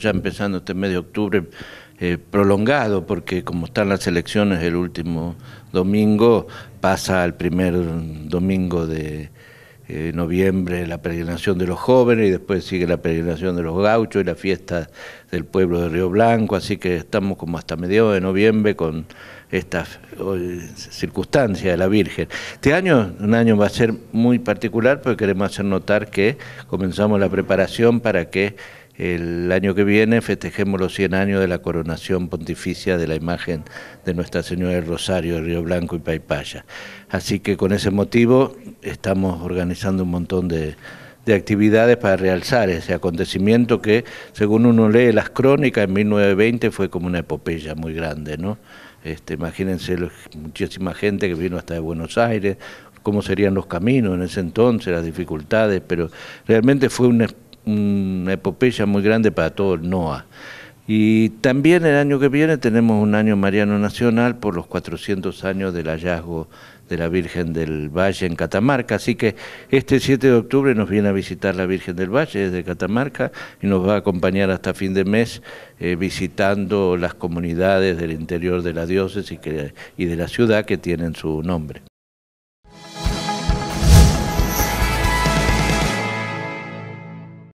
ya empezando este mes de octubre eh, prolongado, porque como están las elecciones el último domingo, pasa al primer domingo de eh, noviembre la peregrinación de los jóvenes y después sigue la peregrinación de los gauchos y la fiesta del pueblo de Río Blanco, así que estamos como hasta mediados de noviembre con estas circunstancias de la Virgen. Este año, un año va a ser muy particular porque queremos hacer notar que comenzamos la preparación para que el año que viene festejemos los 100 años de la coronación pontificia de la imagen de Nuestra Señora del Rosario de Río Blanco y Paypaya. Así que con ese motivo estamos organizando un montón de, actividades para realzar ese acontecimiento que, según uno lee las crónicas, en 1920 fue como una epopeya muy grande, ¿no? Este, imagínense muchísima gente que vino hasta de Buenos Aires, cómo serían los caminos en ese entonces, las dificultades, pero realmente fue un una epopeya muy grande para todo el NOA. Y también el año que viene tenemos un año mariano nacional por los 400 años del hallazgo de la Virgen del Valle en Catamarca, así que este 7 de octubre nos viene a visitar la Virgen del Valle desde Catamarca y nos va a acompañar hasta fin de mes eh, visitando las comunidades del interior de la diócesis y de la ciudad que tienen su nombre.